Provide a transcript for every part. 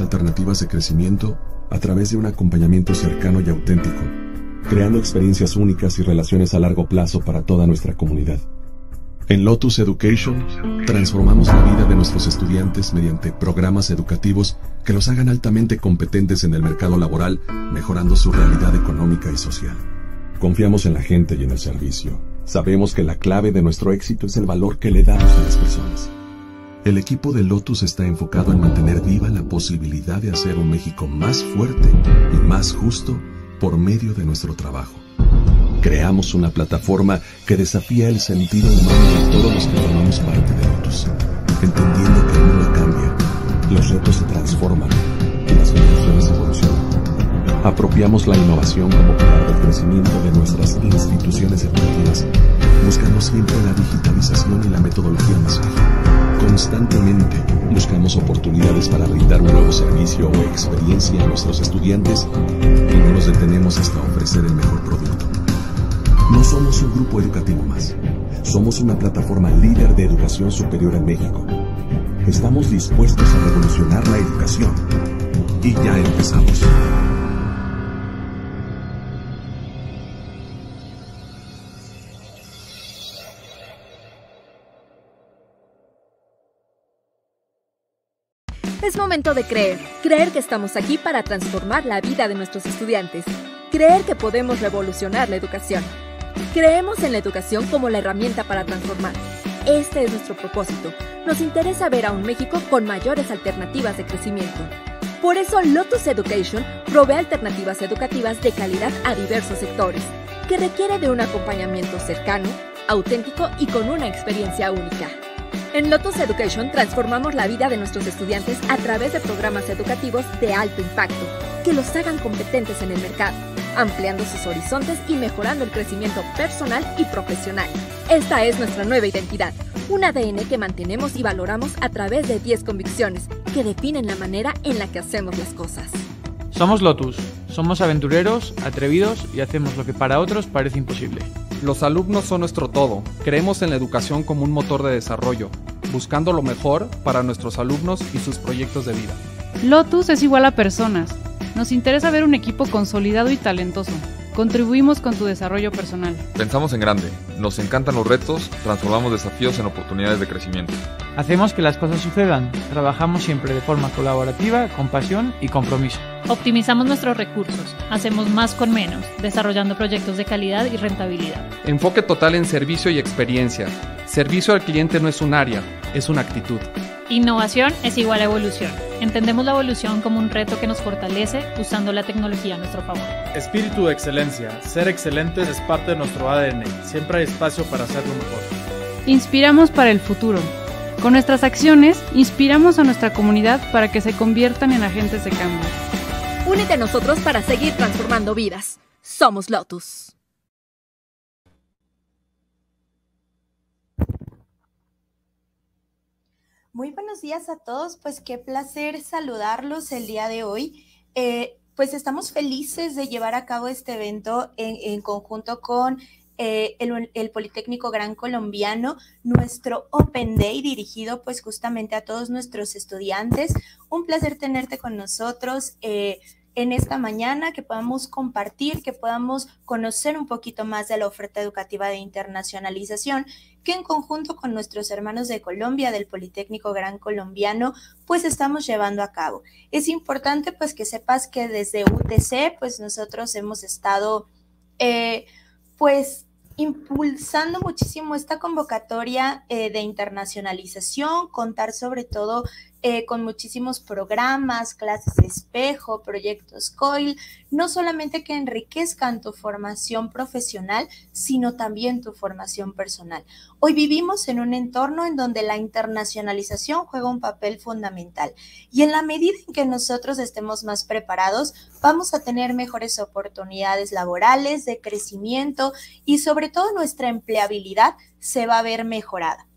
alternativas de crecimiento a través de un acompañamiento cercano y auténtico, creando experiencias únicas y relaciones a largo plazo para toda nuestra comunidad. En Lotus Education transformamos la vida de nuestros estudiantes mediante programas educativos que los hagan altamente competentes en el mercado laboral, mejorando su realidad económica y social. Confiamos en la gente y en el servicio. Sabemos que la clave de nuestro éxito es el valor que le damos a las personas. El equipo de Lotus está enfocado en mantener viva la posibilidad de hacer un México más fuerte y más justo por medio de nuestro trabajo. Creamos una plataforma que desafía el sentido humano de todos los que formamos parte de Lotus, entendiendo que el mundo cambia, los retos se transforman y las soluciones evolucionan. Apropiamos la innovación como pilar del crecimiento de nuestras instituciones educativas, buscando siempre la digitalización y la metodología más ágil Constantemente, buscamos oportunidades para brindar un nuevo servicio o experiencia a nuestros estudiantes y no nos detenemos hasta ofrecer el mejor producto. No somos un grupo educativo más, somos una plataforma líder de educación superior en México. Estamos dispuestos a revolucionar la educación. Y ya empezamos. momento de creer. Creer que estamos aquí para transformar la vida de nuestros estudiantes. Creer que podemos revolucionar la educación. Creemos en la educación como la herramienta para transformar. Este es nuestro propósito. Nos interesa ver a un México con mayores alternativas de crecimiento. Por eso Lotus Education provee alternativas educativas de calidad a diversos sectores, que requiere de un acompañamiento cercano, auténtico y con una experiencia única. En Lotus Education transformamos la vida de nuestros estudiantes a través de programas educativos de alto impacto, que los hagan competentes en el mercado, ampliando sus horizontes y mejorando el crecimiento personal y profesional. Esta es nuestra nueva identidad, un ADN que mantenemos y valoramos a través de 10 convicciones que definen la manera en la que hacemos las cosas. Somos Lotus, somos aventureros, atrevidos y hacemos lo que para otros parece imposible. Los alumnos son nuestro todo. Creemos en la educación como un motor de desarrollo, buscando lo mejor para nuestros alumnos y sus proyectos de vida. Lotus es igual a personas. Nos interesa ver un equipo consolidado y talentoso Contribuimos con tu desarrollo personal. Pensamos en grande, nos encantan los retos, transformamos desafíos en oportunidades de crecimiento. Hacemos que las cosas sucedan, trabajamos siempre de forma colaborativa, con pasión y compromiso. Optimizamos nuestros recursos, hacemos más con menos, desarrollando proyectos de calidad y rentabilidad. Enfoque total en servicio y experiencia. Servicio al cliente no es un área, es una actitud. Innovación es igual a evolución. Entendemos la evolución como un reto que nos fortalece usando la tecnología a nuestro favor. Espíritu de excelencia. Ser excelentes es parte de nuestro ADN. Siempre hay espacio para hacerlo mejor. Inspiramos para el futuro. Con nuestras acciones, inspiramos a nuestra comunidad para que se conviertan en agentes de cambio. Únete a nosotros para seguir transformando vidas. Somos Lotus. Muy buenos días a todos, pues qué placer saludarlos el día de hoy. Eh, pues estamos felices de llevar a cabo este evento en, conjunto con eh, el, Politécnico Gran Colombiano, nuestro Open Day dirigido pues justamente a todos nuestros estudiantes. Un placer tenerte con nosotros. Eh, en esta mañana, que podamos compartir, que podamos conocer un poquito más de la oferta educativa de internacionalización, que en conjunto con nuestros hermanos de Colombia, del Politécnico Gran Colombiano, pues estamos llevando a cabo. Es importante pues que sepas que desde UTC, pues nosotros hemos estado eh, pues impulsando muchísimo esta convocatoria eh, de internacionalización, contar sobre todo eh, con muchísimos programas, clases de espejo, proyectos COIL, no solamente que enriquezcan tu formación profesional, sino también tu formación personal. Hoy vivimos en un entorno en donde la internacionalización juega un papel fundamental y en la medida en que nosotros estemos más preparados, vamos a tener mejores oportunidades laborales, de crecimiento y sobre todo nuestra empleabilidad se va a ver mejorada.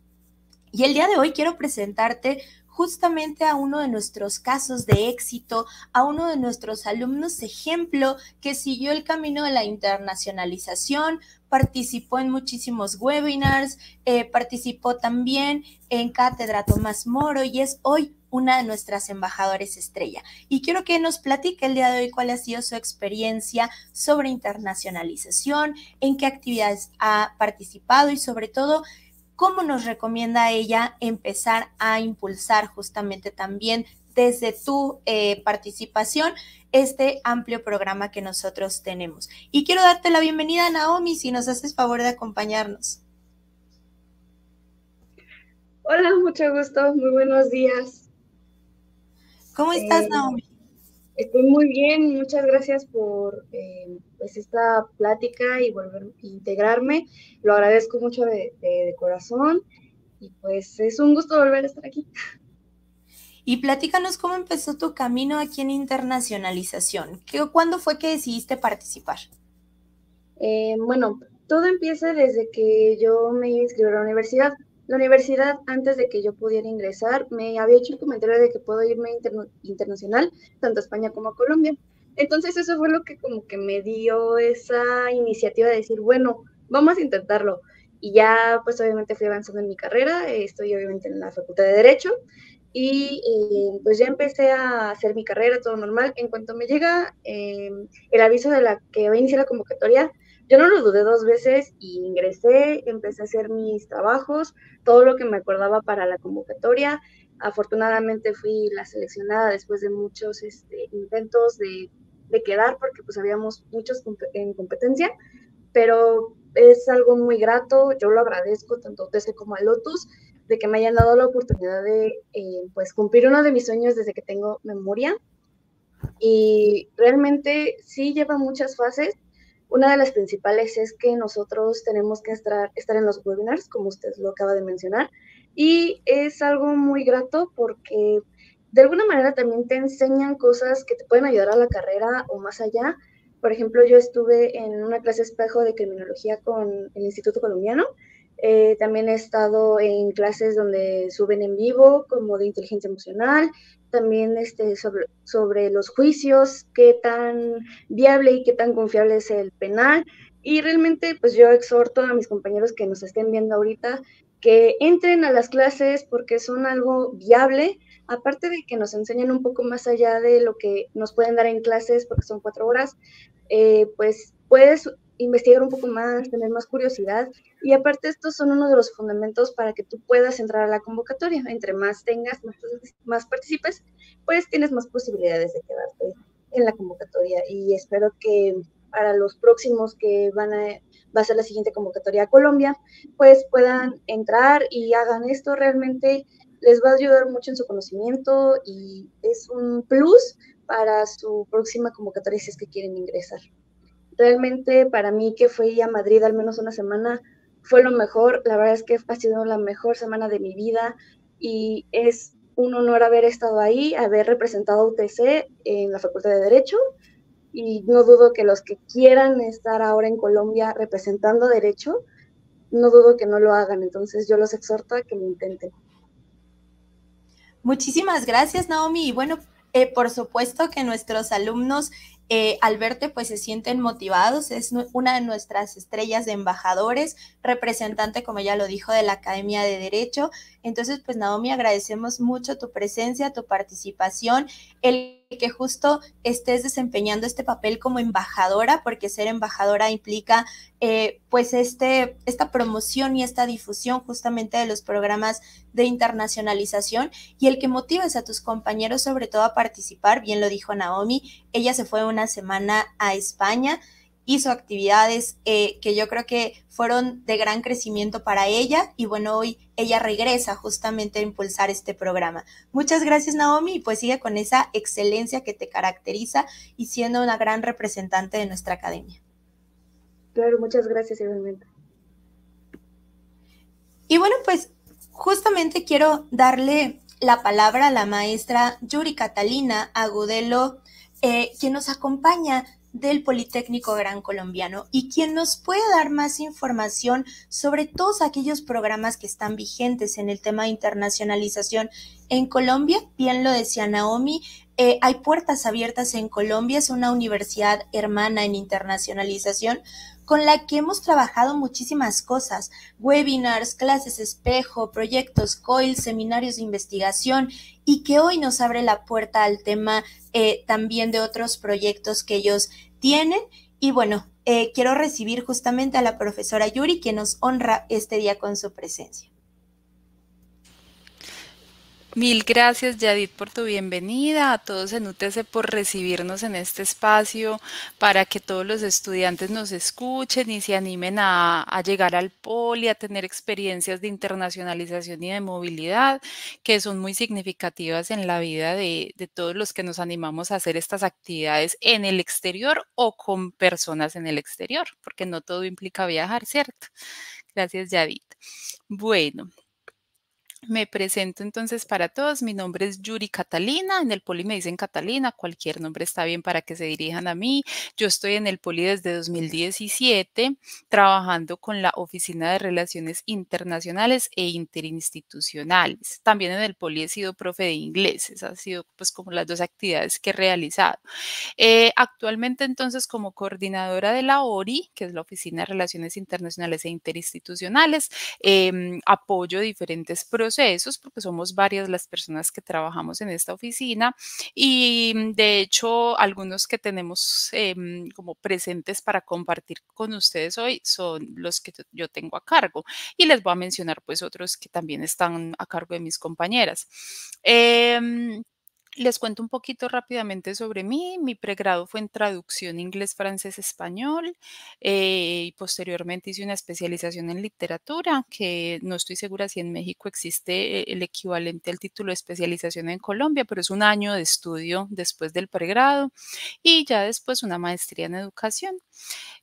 Y el día de hoy quiero presentarte justamente a uno de nuestros casos de éxito, a uno de nuestros alumnos ejemplo que siguió el camino de la internacionalización, participó en muchísimos webinars, eh, participó también en Cátedra Tomás Moro y es hoy una de nuestras embajadores estrella. Y quiero que nos platique el día de hoy cuál ha sido su experiencia sobre internacionalización, en qué actividades ha participado y sobre todo ¿Cómo nos recomienda ella empezar a impulsar justamente también desde tu eh, participación este amplio programa que nosotros tenemos? Y quiero darte la bienvenida, Naomi, si nos haces favor de acompañarnos. Hola, mucho gusto, muy buenos días. ¿Cómo estás, eh, Naomi? Estoy muy bien, muchas gracias por eh, pues esta plática y volver a integrarme. Lo agradezco mucho de, corazón y pues es un gusto volver a estar aquí. Y platícanos cómo empezó tu camino aquí en internacionalización. ¿Qué, ¿Cuándo fue que decidiste participar? Eh, bueno, todo empieza desde que yo me inscribí a la universidad. La universidad, antes de que yo pudiera ingresar, me había hecho el comentario de que puedo irme internacional, tanto a España como a Colombia. Entonces eso fue lo que como que me dio esa iniciativa de decir, bueno, vamos a intentarlo. Y ya pues obviamente fui avanzando en mi carrera, estoy obviamente en la Facultad de Derecho y eh, pues ya empecé a hacer mi carrera, todo normal. En cuanto me llega em, el aviso de la que va a iniciar la convocatoria, yo no lo dudé dos veces y ingresé, empecé a hacer mis trabajos, todo lo que me acordaba para la convocatoria. Afortunadamente fui la seleccionada después de muchos este, intentos de de quedar porque pues habíamos muchos en competencia, pero es algo muy grato, yo lo agradezco tanto a Tese como a Lotus de que me hayan dado la oportunidad de eh, pues cumplir uno de mis sueños desde que tengo memoria y realmente sí lleva muchas fases. Una de las principales es que nosotros tenemos que estar, estar en los webinars, como usted lo acaba de mencionar, y es algo muy grato porque de alguna manera también te enseñan cosas que te pueden ayudar a la carrera o más allá. Por ejemplo, yo estuve en una clase espejo de criminología con el Instituto Colombiano. Eh, también he estado en clases donde suben en vivo, como de inteligencia emocional, también este, sobre, sobre los juicios, qué tan viable y qué tan confiable es el penal. Y realmente, pues yo exhorto a mis compañeros que nos estén viendo ahorita que entren a las clases porque son algo viable, aparte de que nos enseñen un poco más allá de lo que nos pueden dar en clases, porque son cuatro horas, eh, pues puedes investigar un poco más, tener más curiosidad. Y aparte estos son uno de los fundamentos para que tú puedas entrar a la convocatoria. Entre más tengas, más, participes, pues tienes más posibilidades de quedarte en la convocatoria. Y espero que para los próximos que van a, va a ser la siguiente convocatoria a Colombia, pues puedan entrar y hagan esto realmente les va a ayudar mucho en su conocimiento y es un plus para su próxima convocatoria si es que quieren ingresar. Realmente para mí que fui a Madrid al menos una semana fue lo mejor, la verdad es que ha sido la mejor semana de mi vida y es un honor haber estado ahí, haber representado a UTC en la Facultad de Derecho y no dudo que los que quieran estar ahora en Colombia representando derecho, no dudo que no lo hagan, entonces yo los exhorto a que lo intenten. Muchísimas gracias, Naomi. Y bueno, eh, por supuesto que nuestros alumnos eh, al verte, pues se sienten motivados. Es una de nuestras estrellas de embajadores, representante, como ya lo dijo, de la Academia de Derecho. Entonces, pues Naomi, agradecemos mucho tu presencia, tu participación, el que justo estés desempeñando este papel como embajadora, porque ser embajadora implica eh, pues este, esta promoción y esta difusión justamente de los programas de internacionalización y el que motives a tus compañeros sobre todo a participar, bien lo dijo Naomi, ella se fue una semana a España, hizo actividades eh, que yo creo que fueron de gran crecimiento para ella y bueno, hoy ella regresa justamente a impulsar este programa. Muchas gracias Naomi y pues sigue con esa excelencia que te caracteriza y siendo una gran representante de nuestra academia. Claro, muchas gracias Y bueno, pues justamente quiero darle la palabra a la maestra Yuri Catalina Agudelo que eh, quien nos acompaña del Politécnico Gran Colombiano y quien nos puede dar más información sobre todos aquellos programas que están vigentes en el tema de internacionalización en Colombia. Bien lo decía Naomi, eh, hay puertas abiertas en Colombia, es una universidad hermana en internacionalización, con la que hemos trabajado muchísimas cosas, webinars, clases espejo, proyectos COIL, seminarios de investigación y que hoy nos abre la puerta al tema eh, también de otros proyectos que ellos tienen. Y bueno, eh, quiero recibir justamente a la profesora Yuri, que nos honra este día con su presencia. Mil gracias, Yadid, por tu bienvenida, a todos en UTC por recibirnos en este espacio, para que todos los estudiantes nos escuchen y se animen a, llegar al poli, a tener experiencias de internacionalización y de movilidad, que son muy significativas en la vida de, de todos los que nos animamos a hacer estas actividades en el exterior o con personas en el exterior, porque no todo implica viajar, ¿cierto? Gracias, Yadid. Bueno, me presento entonces para todos. Mi nombre es Yuri Catalina. En el poli me dicen Catalina. Cualquier nombre está bien para que se dirijan a mí. Yo estoy en el poli desde 2017 trabajando con la Oficina de Relaciones Internacionales e Interinstitucionales. También en el poli he sido profe de inglés. Esas han sido pues como las dos actividades que he realizado. Eh, actualmente entonces como coordinadora de la ORI, que es la Oficina de Relaciones Internacionales e Interinstitucionales, em, apoyo diferentes proyectos esos porque somos varias las personas que trabajamos en esta oficina y mm, de hecho algunos que tenemos em, como presentes para compartir con ustedes hoy son los que yo tengo a cargo y les voy a mencionar pues otros que también están a cargo de mis compañeras. Em, les cuento un poquito rápidamente sobre mí. Mi pregrado fue en traducción inglés, francés, español eh, y posteriormente hice una especialización en literatura, que no estoy segura si en México existe eh, el equivalente al título de especialización en Colombia, pero es un año de estudio después del pregrado y ya después una maestría en educación.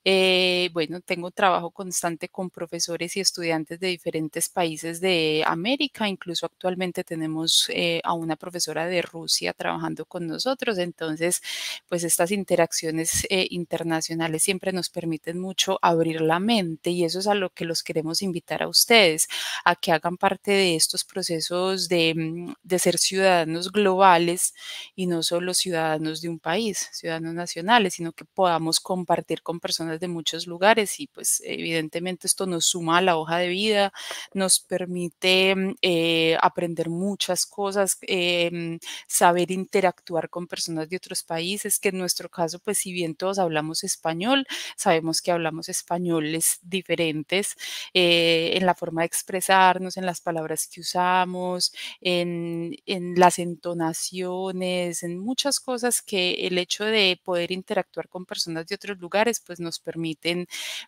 Eh, bueno, tengo trabajo constante con profesores y estudiantes de diferentes países de América, incluso actualmente tenemos a una profesora de Rusia trabajando con nosotros. Entonces, pues estas interacciones eh, internacionales siempre nos permiten mucho abrir la mente y eso es a lo que los queremos invitar a ustedes, a que hagan parte de estos procesos mm, de, ser ciudadanos globales y no solo ciudadanos de un país, ciudadanos nacionales, sino que podamos compartir con personas de muchos lugares y pues evidentemente esto nos suma a la hoja de vida, nos permite mm, eh, aprender muchas cosas, saber eh, mm, saber interactuar con personas de otros países, que en nuestro caso, pues si bien todos hablamos español, sabemos que hablamos españoles diferentes eh, en la forma de expresarnos, en las palabras que usamos, en, las entonaciones, en muchas cosas que el hecho de poder interactuar con personas de otros lugares, pues nos permiten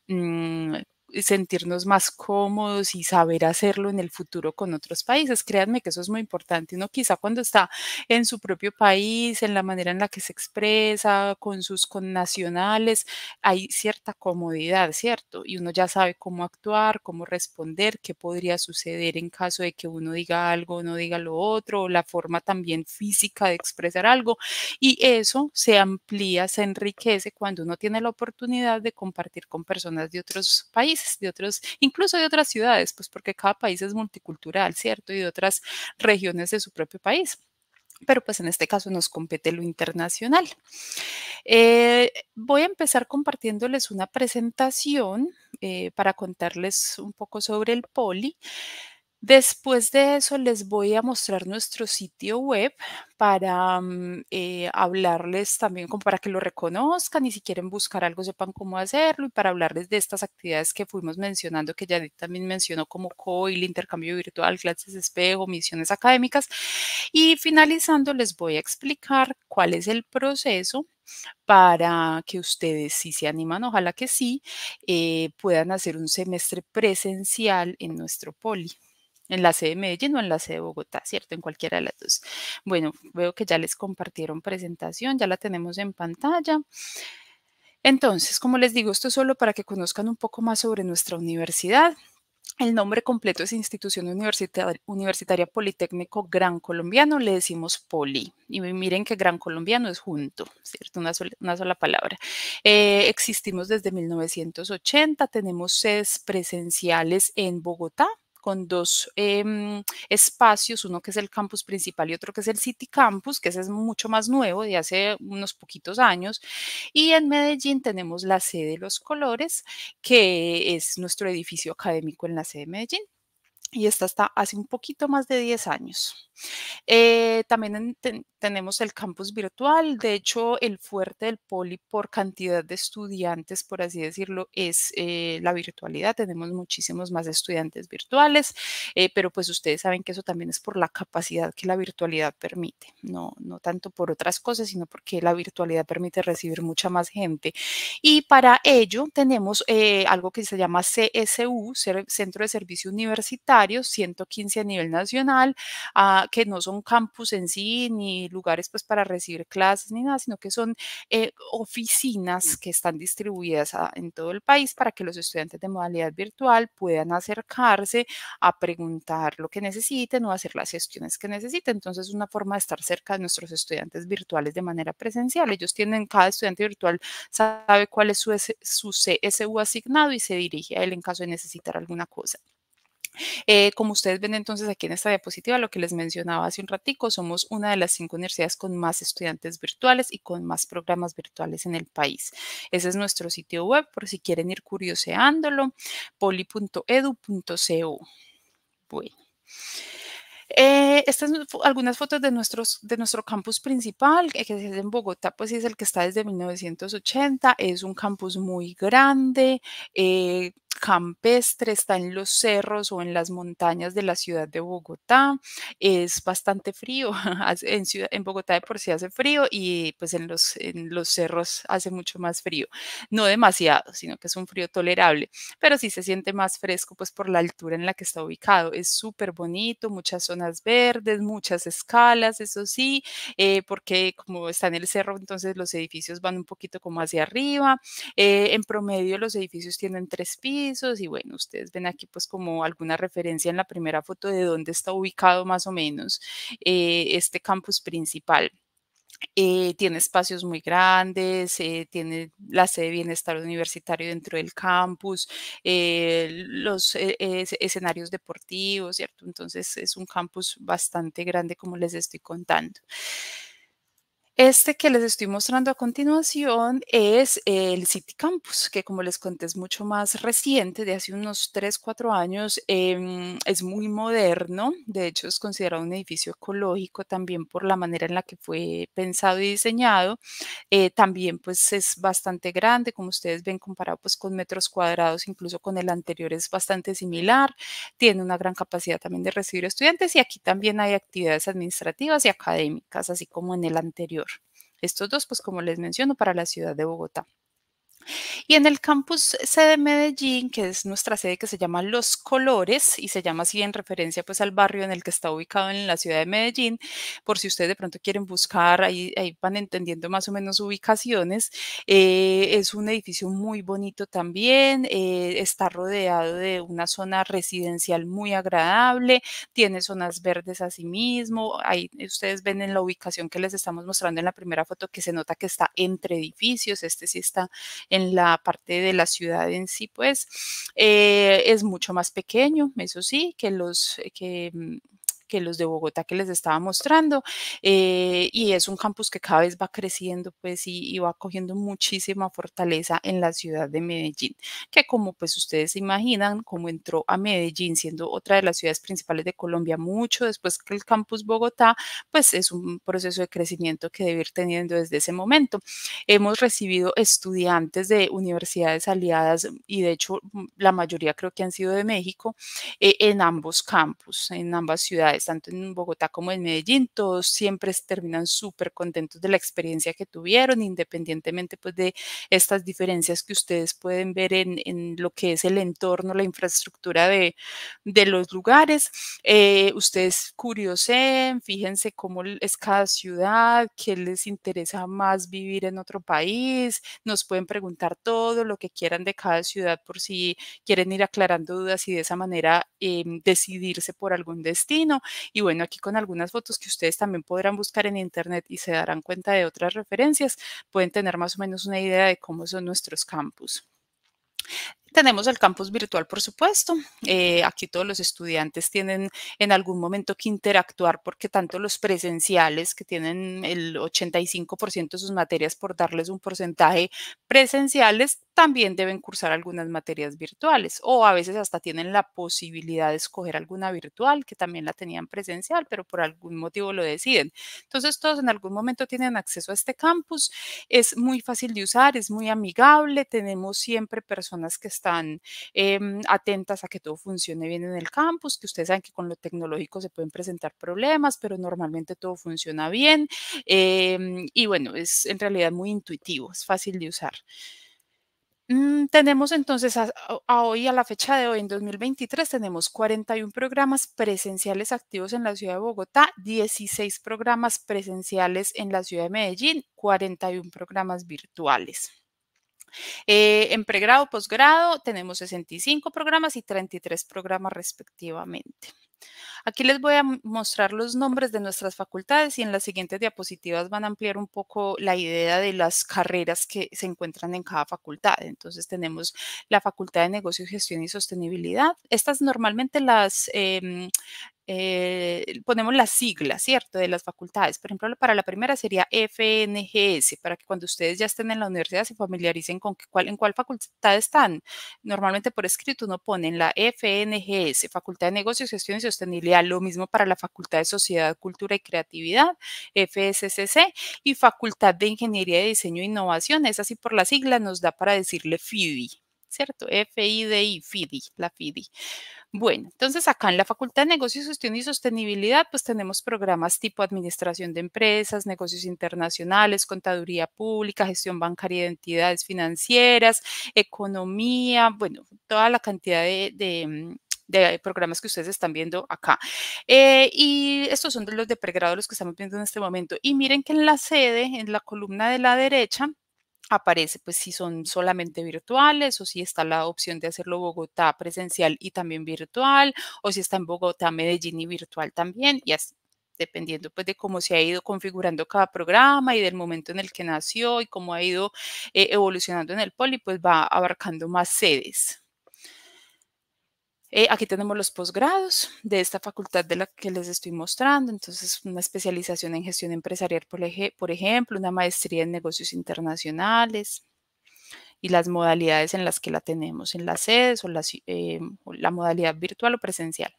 mm, sentirnos más cómodos y saber hacerlo en el futuro con otros países. Créanme que eso es muy importante. Uno quizá cuando está en su propio país, en la manera en la que se expresa, con sus connacionales, hay cierta comodidad, ¿cierto? Y uno ya sabe cómo actuar, cómo responder, qué podría suceder en caso de que uno diga algo, no diga lo otro, la forma también física de expresar algo. Y eso se amplía, se enriquece cuando uno tiene la oportunidad de compartir con personas de otros países de otros, incluso de otras ciudades, pues porque cada país es multicultural, ¿cierto? Y de otras regiones de su propio país pero pues en este caso nos compete lo internacional. Eh, voy a empezar compartiéndoles una presentación eh, para contarles un poco sobre el poli. Después de eso les voy a mostrar nuestro sitio web para mm, eh, hablarles también como para que lo reconozcan y si quieren buscar algo sepan cómo hacerlo y para hablarles de estas actividades que fuimos mencionando que Janet también mencionó como COIL, intercambio virtual, clases de espejo, misiones académicas y finalizando les voy a explicar cuál es el proceso para que ustedes, si se animan, ojalá que sí, eh, puedan hacer un semestre presencial en nuestro poli en la sede de Medellín o en la sede de Bogotá, ¿cierto? En cualquiera de las dos. Bueno, veo que ya les compartieron presentación, ya la tenemos en pantalla. Entonces, como les digo, esto es solo para que conozcan un poco más sobre nuestra universidad. El nombre completo es Institución Universitaria, Politécnico Gran Colombiano, le decimos POLI. Y miren que Gran Colombiano es junto, ¿cierto? Una sola, una sola palabra. Eh, existimos desde 1980, tenemos sedes presenciales en Bogotá, con dos em, espacios, uno que es el campus principal y otro que es el City Campus, que ese es mucho más nuevo, de hace unos poquitos años. Y en Medellín tenemos la sede de los colores, que es nuestro edificio académico en la sede de Medellín y esta está hace un poquito más de 10 años. Eh, también en, tenemos el campus virtual, de hecho el fuerte del poli por cantidad de estudiantes, por así decirlo, es eh, la virtualidad, tenemos muchísimos más estudiantes virtuales, eh, pero pues ustedes saben que eso también es por la capacidad que la virtualidad permite, no, no tanto por otras cosas, sino porque la virtualidad permite recibir mucha más gente. Y para ello tenemos eh, algo que se llama CSU, Centro de Servicio Universitario, 115 a nivel nacional, ah, que no son campus en sí ni lugares pues para recibir clases ni nada, sino que son eh, oficinas que están distribuidas en todo el país para que los estudiantes de modalidad virtual puedan acercarse a preguntar lo que necesiten o hacer las gestiones que necesiten. Entonces es una forma de estar cerca de nuestros estudiantes virtuales de manera presencial. Ellos tienen, cada estudiante virtual sabe cuál es su, su CSU asignado y se dirige a él en caso de necesitar alguna cosa. Eh, como ustedes ven entonces aquí en esta diapositiva, lo que les mencionaba hace un ratico, somos una de las cinco universidades con más estudiantes virtuales y con más programas virtuales en el país. Ese es nuestro sitio web por si quieren ir curioseándolo, poli.edu.co. Bueno. Eh, estas son algunas fotos de, nuestros, de nuestro campus principal, que es en Bogotá, pues es el que está desde 1980, es un campus muy grande, eh, campestre, está en los cerros o en las montañas de la ciudad de Bogotá. Es bastante frío. En, en Bogotá de por sí hace frío y pues en los, en los cerros hace mucho más frío. No demasiado, sino que es un frío tolerable, pero sí se siente más fresco pues por la altura en la que está ubicado. Es súper bonito, muchas zonas verdes, muchas escalas, eso sí, eh, porque como está en el cerro, entonces los edificios van un poquito como hacia arriba. Eh, en promedio los edificios tienen tres pisos y bueno, ustedes ven aquí pues como alguna referencia en la primera foto de dónde está ubicado más o menos eh, este campus principal. Eh, tiene espacios muy grandes, eh, tiene la sede de bienestar universitario dentro del campus, los escenarios deportivos, ¿cierto? Entonces es un campus bastante grande, como les estoy contando. Este que les estoy mostrando a continuación es el City Campus, que como les conté es mucho más reciente, de hace unos 3, 4 años, em, es muy moderno, de hecho es considerado un edificio ecológico también por la manera en la que fue pensado y diseñado, eh, también pues es bastante grande, como ustedes ven comparado pues con metros cuadrados, incluso con el anterior es bastante similar, tiene una gran capacidad también de recibir estudiantes y aquí también hay actividades administrativas y académicas, así como en el anterior. Estos dos, pues como les menciono, para la ciudad de Bogotá. Y en el campus sede Medellín, que es nuestra sede que se llama Los Colores y se llama así en referencia pues al barrio en el que está ubicado en la ciudad de Medellín, por si ustedes de pronto quieren buscar, ahí, ahí van entendiendo más o menos ubicaciones. Eh, es un edificio muy bonito también, eh, está rodeado de una zona residencial muy agradable, tiene zonas verdes asimismo, mismo, ahí ustedes ven en la ubicación que les estamos mostrando en la primera foto que se nota que está entre edificios, este sí está en en la parte de la ciudad en sí, pues eh, es mucho más pequeño, eso sí, que los eh, que mm, que los de Bogotá que les estaba mostrando. Eh, y es un campus que cada vez va creciendo, pues, y, va cogiendo muchísima fortaleza en la ciudad de Medellín, que como pues ustedes se imaginan, como entró a Medellín siendo otra de las ciudades principales de Colombia mucho después que el campus Bogotá, pues es un proceso de crecimiento que debe ir teniendo desde ese momento. Hemos recibido estudiantes de universidades aliadas y de hecho mm, la mayoría creo que han sido de México eh, en ambos campus, en ambas ciudades tanto en Bogotá como en Medellín, todos siempre terminan súper contentos de la experiencia que tuvieron, independientemente pues, de estas diferencias que ustedes pueden ver en, lo que es el entorno, la infraestructura de, de los lugares. Eh, ustedes curiosen, fíjense cómo es cada ciudad, qué les interesa más vivir en otro país, nos pueden preguntar todo lo que quieran de cada ciudad por si quieren ir aclarando dudas y de esa manera em, decidirse por algún destino. Y bueno, aquí con algunas fotos que ustedes también podrán buscar en internet y se darán cuenta de otras referencias, pueden tener más o menos una idea de cómo son nuestros campus. Tenemos el campus virtual, por supuesto. Eh, aquí todos los estudiantes tienen en algún momento que interactuar porque tanto los presenciales, que tienen el 85% de sus materias por darles un porcentaje presenciales, también deben cursar algunas materias virtuales o a veces hasta tienen la posibilidad de escoger alguna virtual que también la tenían presencial, pero por algún motivo lo deciden. Entonces todos en algún momento tienen acceso a este campus, es muy fácil de usar, es muy amigable, tenemos siempre personas que están em, atentas a que todo funcione bien en el campus, que ustedes saben que con lo tecnológico se pueden presentar problemas, pero normalmente todo funciona bien em, y bueno, es en realidad muy intuitivo, es fácil de usar. Mm, tenemos entonces a, hoy, a la fecha de hoy, en 2023, tenemos 41 programas presenciales activos en la ciudad de Bogotá, 16 programas presenciales en la ciudad de Medellín, 41 programas virtuales. Eh, en pregrado, posgrado, tenemos 65 programas y 33 programas respectivamente. Aquí les voy a mostrar los nombres de nuestras facultades y en las siguientes diapositivas van a ampliar un poco la idea de las carreras que se encuentran en cada facultad. Entonces tenemos la Facultad de Negocios, Gestión y Sostenibilidad. Estas normalmente las... Em, eh, ponemos las siglas, ¿cierto? De las facultades. Por ejemplo, para la primera sería FNGS, para que cuando ustedes ya estén en la universidad se familiaricen con cuál, en cuál facultad están. Normalmente por escrito uno pone la FNGS, Facultad de Negocios, Gestión y Sostenibilidad lo mismo para la Facultad de Sociedad, Cultura y Creatividad, FSCC, y Facultad de Ingeniería de Diseño e Innovación, es así por la sigla, nos da para decirle FIDI. ¿Cierto? i FIDI, la FIDI. Bueno, entonces acá en la Facultad de Negocios, Gestión y Sostenibilidad, pues tenemos programas tipo Administración de Empresas, Negocios Internacionales, Contaduría Pública, Gestión Bancaria de Entidades Financieras, Economía, bueno, toda la cantidad de mm, de programas que ustedes están viendo acá. Eh, y estos son de los de pregrado los que estamos viendo en este momento. Y miren que en la sede, en la columna de la derecha, aparece pues si son solamente virtuales o si está la opción de hacerlo Bogotá presencial y también virtual o si está en Bogotá, Medellín y virtual también y así dependiendo pues de cómo se ha ido configurando cada programa y del momento en el que nació y cómo ha ido eh, evolucionando en el poli, pues va abarcando más sedes. Eh, aquí tenemos los posgrados de esta facultad de la que les estoy mostrando, entonces una especialización en gestión empresarial, por, ejemplo, una maestría en negocios internacionales y las modalidades en las que la tenemos, en las e sedes eh, o la modalidad virtual o presencial.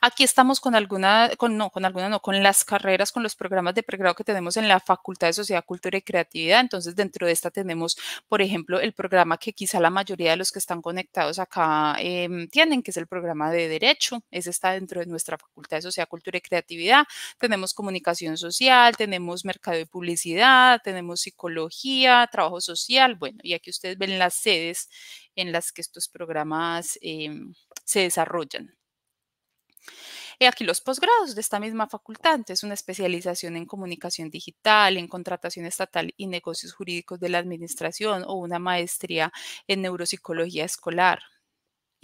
Aquí estamos con alguna, con, no, con alguna, no, con las carreras, con los programas de pregrado que tenemos en la Facultad de Sociedad, Cultura y Creatividad. Entonces, dentro de esta tenemos, por ejemplo, el programa que quizá la mayoría de los que están conectados acá em, tienen, que es el programa de Derecho. Ese está dentro de nuestra Facultad de Sociedad, Cultura y Creatividad. Tenemos comunicación social, tenemos mercado y publicidad, tenemos psicología, trabajo social. Bueno, y aquí ustedes ven las sedes en las que estos programas em, se desarrollan. He aquí los posgrados de esta misma facultad, es una especialización en comunicación digital, en contratación estatal y negocios jurídicos de la administración o una maestría en neuropsicología escolar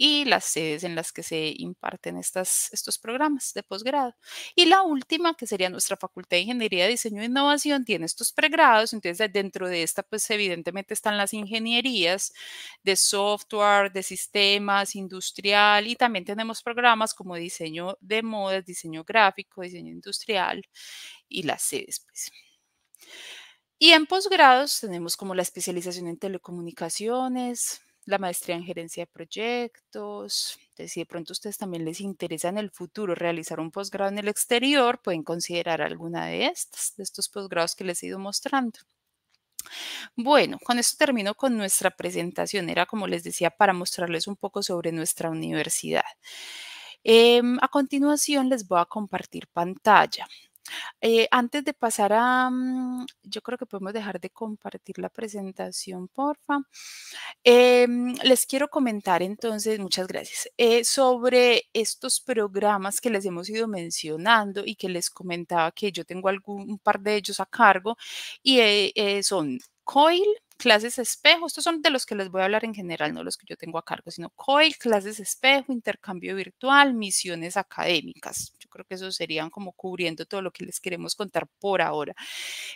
y las sedes en las que se imparten estas, estos programas de posgrado. Y la última, que sería nuestra Facultad de Ingeniería, Diseño e Innovación, tiene estos pregrados, entonces dentro de esta, pues evidentemente están las ingenierías de software, de sistemas, industrial, y también tenemos programas como diseño de modas, diseño gráfico, diseño industrial y las sedes, pues. Y en posgrados tenemos como la especialización en telecomunicaciones, la maestría en gerencia de proyectos. si de pronto a ustedes también les interesa en el futuro realizar un posgrado en el exterior, pueden considerar alguna de estas, de estos posgrados que les he ido mostrando. Bueno, con esto termino con nuestra presentación. Era, como les decía, para mostrarles un poco sobre nuestra universidad. Em, a continuación les voy a compartir pantalla. Eh, antes de pasar a, mm, yo creo que podemos dejar de compartir la presentación, porfa. Em, les quiero comentar entonces, muchas gracias, eh, sobre estos programas que les hemos ido mencionando y que les comentaba que yo tengo algún, un par de ellos a cargo y eh, son COIL, clases espejo, estos son de los que les voy a hablar en general, no los que yo tengo a cargo, sino COIL, clases espejo, intercambio virtual, misiones académicas. Yo creo que eso serían como cubriendo todo lo que les queremos contar por ahora.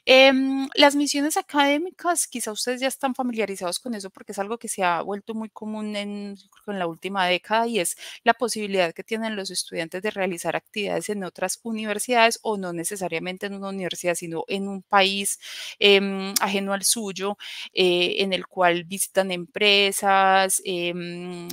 Em, las misiones académicas, quizá ustedes ya están familiarizados con eso porque es algo que se ha vuelto muy común en, la última década y es la posibilidad que tienen los estudiantes de realizar actividades en otras universidades o no necesariamente en una universidad, sino en un país em, ajeno al suyo eh, en el cual visitan empresas, em,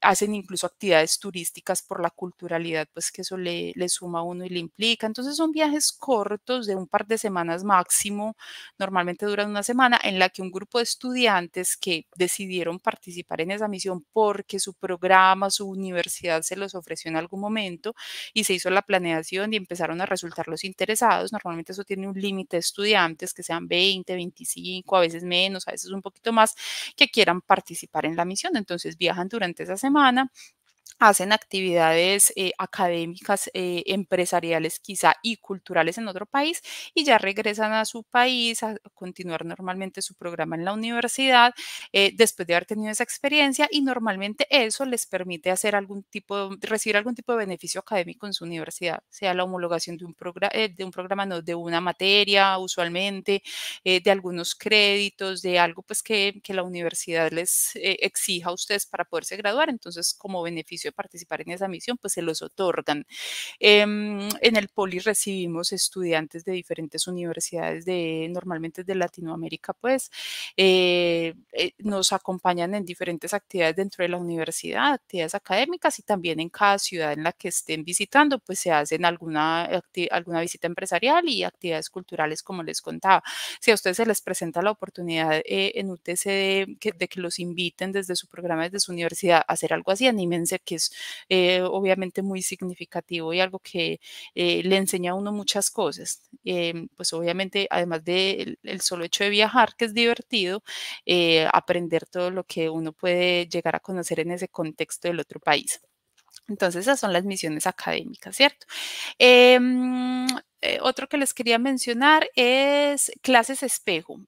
hacen incluso actividades turísticas por la culturalidad, pues que eso le, le, suma a uno y le implica. Entonces son viajes cortos de un par de semanas máximo, normalmente duran una semana, en la que un grupo de estudiantes que decidieron participar en esa misión porque su programa, su universidad se los ofreció en algún momento y se hizo la planeación y empezaron a resultar los interesados. Normalmente eso tiene un límite de estudiantes que sean 20, 25, a veces menos, a veces un poquito más, que quieran participar en la misión. Entonces viajan durante esa semana semana hacen actividades eh, académicas, eh, empresariales quizá y culturales en otro país y ya regresan a su país a continuar normalmente su programa en la universidad eh, después de haber tenido esa experiencia y normalmente eso les permite hacer algún tipo, recibir algún tipo de beneficio académico en su universidad, sea la homologación de un, programa, de un programa, no, de una materia usualmente, de algunos créditos, de algo pues que, que la universidad les exija a ustedes para poderse graduar, entonces como beneficio de participar en esa misión, pues se los otorgan. Em, en el Poli recibimos estudiantes de diferentes universidades, de, normalmente de Latinoamérica, pues eh, eh, nos acompañan en diferentes actividades dentro de la universidad, actividades académicas y también en cada ciudad en la que estén visitando, pues se hacen alguna, alguna visita empresarial y actividades culturales, como les contaba. Si a ustedes se les presenta la oportunidad eh, en UTC de que, de que los inviten desde su programa, desde su universidad a hacer algo así, anímense que es eh, obviamente muy significativo y algo que eh, le enseña a uno muchas cosas. Em, pues obviamente, además del solo hecho de viajar, que es divertido, eh, aprender todo lo que uno puede llegar a conocer en ese contexto del otro país. Entonces, esas son las misiones académicas, ¿cierto? Em, otro que les quería mencionar es clases espejo.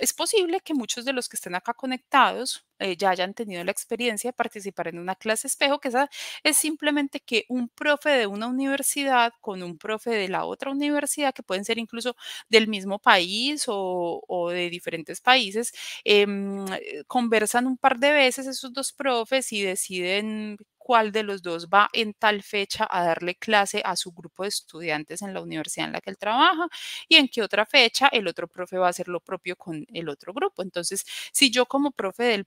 es posible que muchos de los que estén acá conectados eh, ya hayan tenido la experiencia de participar en una clase espejo, que esa es simplemente que un profe de una universidad con un profe de la otra universidad, que pueden ser incluso del mismo país o, de diferentes países, em, eh, conversan un par de veces esos dos profes y deciden cuál de los dos va en tal fecha a darle clase a su grupo de estudiantes en la universidad en la que él trabaja y en qué otra fecha el otro profe va a hacer lo propio con el otro grupo. Entonces, si yo como profe del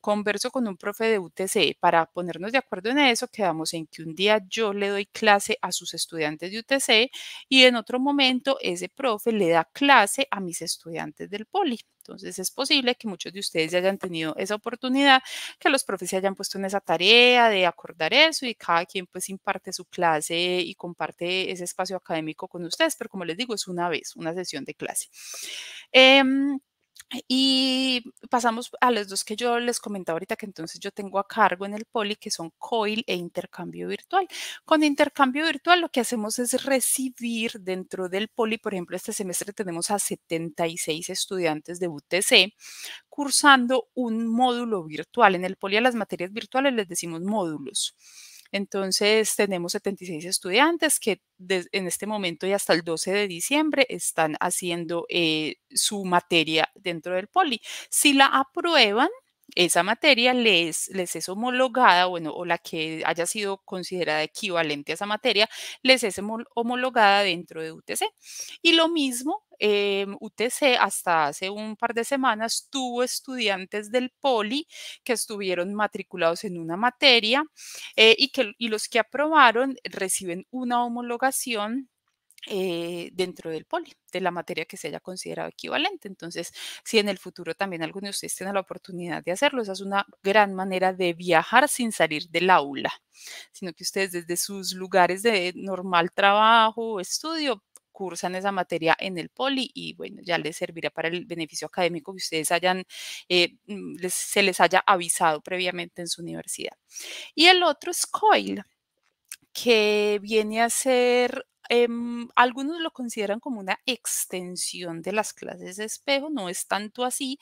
converso con un profe de UTC, para ponernos de acuerdo en eso, quedamos en que un día yo le doy clase a sus estudiantes de UTC y en otro momento ese profe le da clase a mis estudiantes del Poli. Entonces es posible que muchos de ustedes ya hayan tenido esa oportunidad, que los profes se hayan puesto en esa tarea de acordar eso y cada quien pues imparte su clase y comparte ese espacio académico con ustedes, pero como les digo, es una vez, una sesión de clase. Em, y pasamos a los dos que yo les comentaba ahorita que entonces yo tengo a cargo en el poli, que son COIL e intercambio virtual. Con intercambio virtual lo que hacemos es recibir dentro del poli, por ejemplo, este semestre tenemos a 76 estudiantes de UTC cursando un módulo virtual. En el poli a las materias virtuales les decimos módulos. Entonces, tenemos 76 estudiantes que en este momento y hasta el 12 de diciembre están haciendo eh, su materia dentro del poli. Si la aprueban, esa materia les, les es homologada, bueno, o la que haya sido considerada equivalente a esa materia, les es homologada dentro de UTC. Y lo mismo, em, UTC hasta hace un par de semanas tuvo estudiantes del poli que estuvieron matriculados en una materia eh, y, que, y los que aprobaron reciben una homologación eh, dentro del poli, de la materia que se haya considerado equivalente. Entonces, si en el futuro también algunos de ustedes tiene la oportunidad de hacerlo, esa es una gran manera de viajar sin salir del aula, sino que ustedes desde sus lugares de normal trabajo o estudio cursan esa materia en el poli y bueno, ya les servirá para el beneficio académico que ustedes hayan, eh, mm, se les haya avisado previamente en su universidad. Y el otro es COIL, que viene a ser Em, algunos lo consideran como una extensión de las clases de espejo, no es tanto así,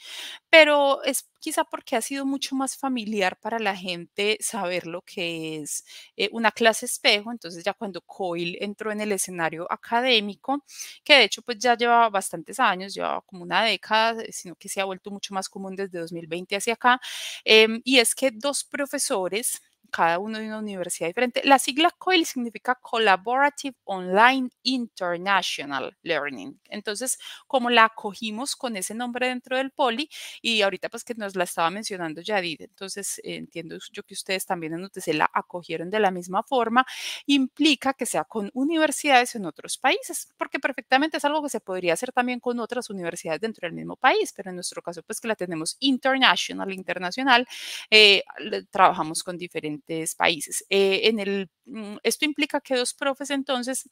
pero es quizá porque ha sido mucho más familiar para la gente saber lo que es eh, una clase espejo, entonces ya cuando Coyle entró en el escenario académico, que de hecho pues ya lleva bastantes años, lleva como una década, eh, sino que se ha vuelto mucho más común desde 2020 hacia acá, em, y es que dos profesores cada uno de una universidad diferente. La sigla COIL significa Collaborative Online International Learning. Entonces, como la acogimos con ese nombre dentro del poli, y ahorita pues que nos la estaba mencionando Yadid, entonces entiendo yo que ustedes también en UTC la acogieron de la misma forma, implica que sea con universidades en otros países, porque perfectamente es algo que se podría hacer también con otras universidades dentro del mismo país, pero en nuestro caso pues que la tenemos international, internacional, eh, trabajamos con diferentes países. Eh, en el, mm, esto implica que dos profes entonces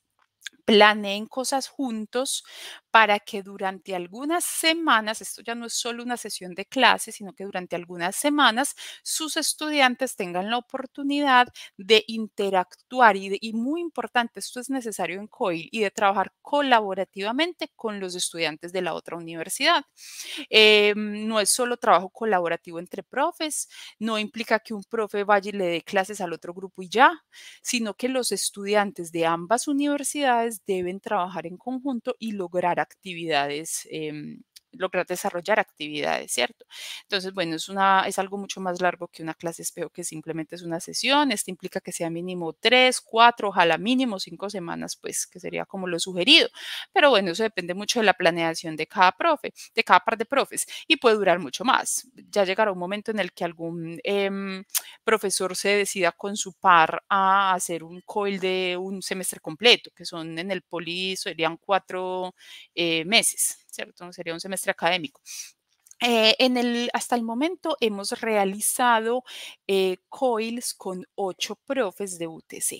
planeen cosas juntos para que durante algunas semanas, esto ya no es solo una sesión de clases sino que durante algunas semanas sus estudiantes tengan la oportunidad de interactuar y, muy importante, esto es necesario en COIL y de trabajar colaborativamente con los estudiantes de la otra universidad. Eh, no es solo trabajo colaborativo entre profes, no implica que un profe vaya y le dé clases al otro grupo y ya, sino que los estudiantes de ambas universidades deben trabajar en conjunto y lograr actividades em, lograr desarrollar actividades, ¿cierto? Entonces, bueno, es, una, es algo mucho más largo que una clase espejo que simplemente es una sesión. Esto implica que sea mínimo tres, cuatro, ojalá mínimo cinco semanas, pues que sería como lo sugerido. Pero bueno, eso depende mucho de la planeación de cada profe, de cada par de profes y puede durar mucho más. Ya llegará un momento en el que algún em, profesor se decida con su par a hacer un COIL de un semestre completo, que son en el polis, serían cuatro eh, meses, ¿cierto? Sería un semestre académico. Eh, en el, hasta el momento hemos realizado eh, coils con ocho profes de UTC.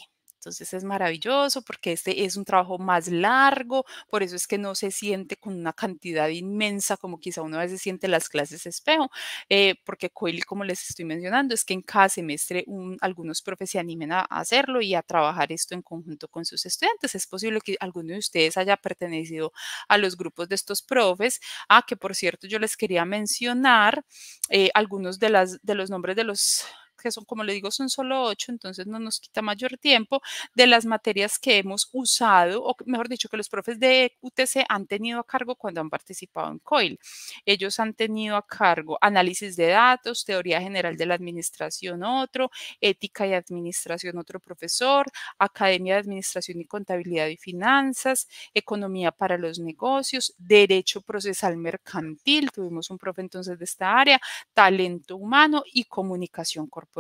Entonces es maravilloso porque este es un trabajo más largo, por eso es que no se siente con una cantidad inmensa como quizá uno a veces siente las clases espejo, eh, porque COIL, como les estoy mencionando, es que en cada semestre algunos profes se animen a, hacerlo y a trabajar esto en conjunto con sus estudiantes. Es posible que alguno de ustedes haya pertenecido a los grupos de estos profes. a ah, que por cierto, yo les quería mencionar eh, algunos de, las, de los nombres de los que son, como le digo, son solo ocho, entonces no nos quita mayor tiempo de las materias que hemos usado, o mejor dicho, que los profes de UTC han tenido a cargo cuando han participado en COIL. Ellos han tenido a cargo análisis de datos, teoría general de la administración otro, ética y administración otro profesor, academia de administración y contabilidad y finanzas, economía para los negocios, derecho procesal mercantil, tuvimos un profe entonces de esta área, talento humano y comunicación corporativa.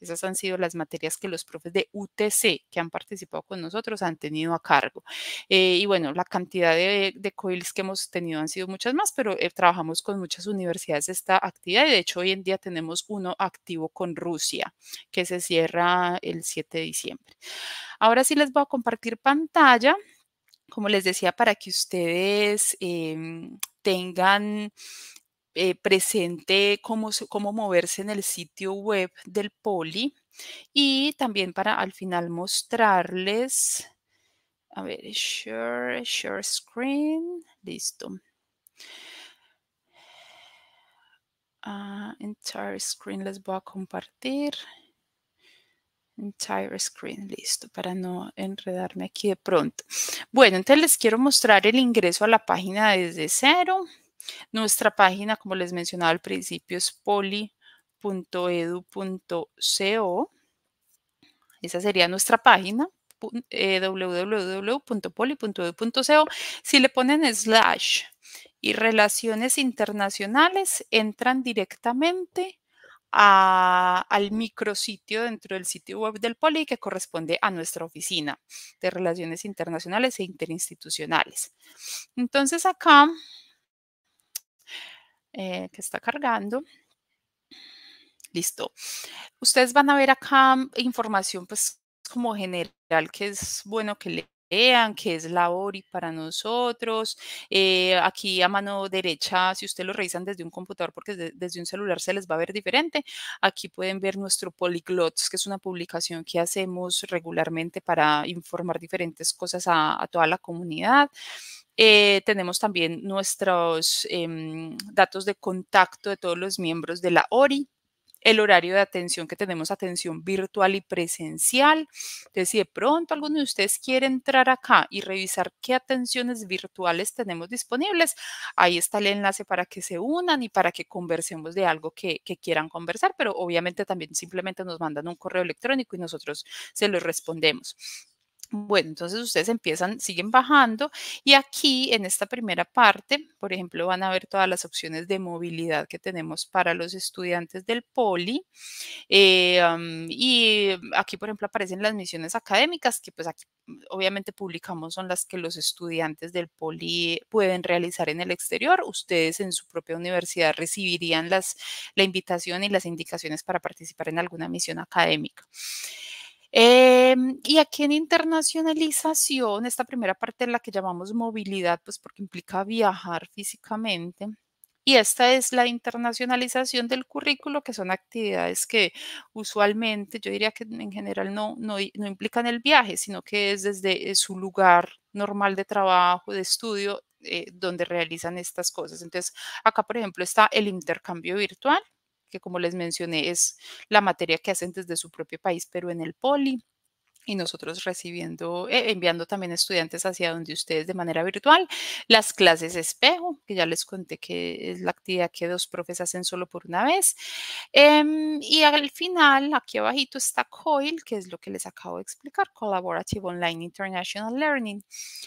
Esas han sido las materias que los profes de UTC que han participado con nosotros han tenido a cargo. Eh, y bueno, la cantidad de, de COILs que hemos tenido han sido muchas más, pero eh, trabajamos con muchas universidades esta actividad y de hecho hoy en día tenemos uno activo con Rusia que se cierra el 7 de diciembre. Ahora sí les voy a compartir pantalla, como les decía, para que ustedes... Em, tengan eh, presente cómo, cómo moverse en el sitio web del poli y también para al final mostrarles, a ver, share, share screen, listo. Ah, entire screen les voy a compartir. Entire screen, listo, para no enredarme aquí de pronto. Bueno, entonces les quiero mostrar el ingreso a la página desde cero. Nuestra página, como les mencionaba al principio, es poli.edu.co. Esa sería nuestra página eh, www.poli.edu.co. Si le ponen slash y relaciones internacionales, entran directamente al micrositio dentro del sitio web del Poli que corresponde a nuestra oficina de relaciones internacionales e interinstitucionales. Entonces acá eh, que está cargando. Listo. Ustedes van a ver acá información pues como general que es bueno que lean que es la ORI para nosotros. Eh, aquí a mano derecha, si ustedes lo revisan desde un computador, porque desde un celular se les va a ver diferente, aquí pueden ver nuestro Polyglots, que es una publicación que hacemos regularmente para informar diferentes cosas a toda la comunidad. Eh, tenemos también nuestros em, datos de contacto de todos los miembros de la ORI, el horario de atención que tenemos, atención virtual y presencial. Entonces, si de pronto alguno de ustedes quiere entrar acá y revisar qué atenciones virtuales tenemos disponibles, ahí está el enlace para que se unan y para que conversemos de algo que, que quieran conversar, pero obviamente también simplemente nos mandan un correo electrónico y nosotros se los respondemos. Bueno, entonces ustedes empiezan, siguen bajando y aquí en esta primera parte, por ejemplo, van a ver todas las opciones de movilidad que tenemos para los estudiantes del poli. Eh, y aquí, por ejemplo, aparecen las misiones académicas que pues aquí mm, obviamente publicamos son las que los estudiantes del poli pueden realizar en el exterior. Ustedes en su propia universidad recibirían las, la invitación y las indicaciones para participar en alguna misión académica. Em, y aquí en internacionalización, esta primera parte en la que llamamos movilidad, pues porque implica viajar físicamente. Y esta es la internacionalización del currículo, que son actividades que usualmente, yo diría que en general no, no, implican el viaje, sino que es desde eh, su lugar normal de trabajo, de estudio, eh, donde realizan estas cosas. Entonces, acá, por ejemplo, está el intercambio virtual, que como les mencioné es la materia que hacen desde su propio país, pero en el poli y nosotros recibiendo, eh, enviando también estudiantes hacia donde ustedes de manera virtual. Las clases espejo, que ya les conté que es la actividad que dos profes hacen solo por una vez. Em, y al final, aquí abajito está COIL, que es lo que les acabo de explicar, Collaborative Online International Learning.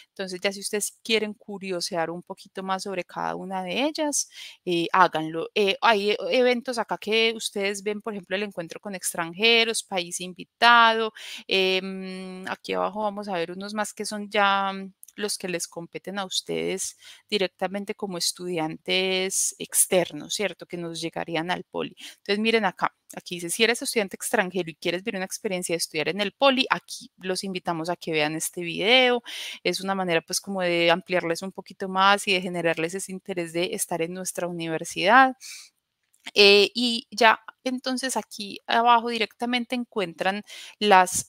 Entonces, ya si ustedes quieren curiosear un poquito más sobre cada una de ellas, eh, háganlo. Eh, hay eventos acá que ustedes ven, por ejemplo, el encuentro con extranjeros, país invitado, eh, Em, aquí abajo vamos a ver unos más que son ya mm, los que les competen a ustedes directamente como estudiantes externos, ¿cierto? Que nos llegarían al poli. Entonces, miren acá, aquí dice, si eres estudiante extranjero y quieres ver una experiencia de estudiar en el poli, aquí los invitamos a que vean este video. Es una manera pues como de ampliarles un poquito más y de generarles ese interés de estar en nuestra universidad. Eh, y ya entonces aquí abajo directamente encuentran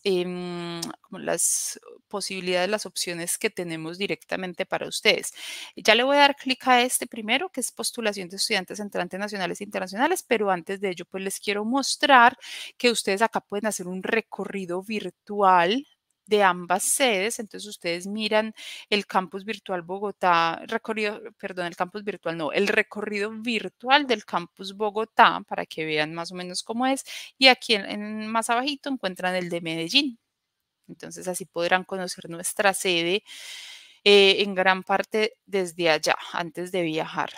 em, las posibilidades, las opciones que tenemos directamente para ustedes. Ya le voy a dar clic a este primero, que es postulación de estudiantes entrantes nacionales e internacionales, pero antes de ello, pues les quiero mostrar que ustedes acá pueden hacer un recorrido virtual de ambas sedes. Entonces ustedes miran el campus virtual Bogotá, recorrido, perdón, el campus virtual no, el recorrido virtual del campus Bogotá para que vean más o menos cómo es. Y aquí en, más abajito encuentran el de Medellín. Entonces así podrán conocer nuestra sede eh, en gran parte desde allá, antes de viajar.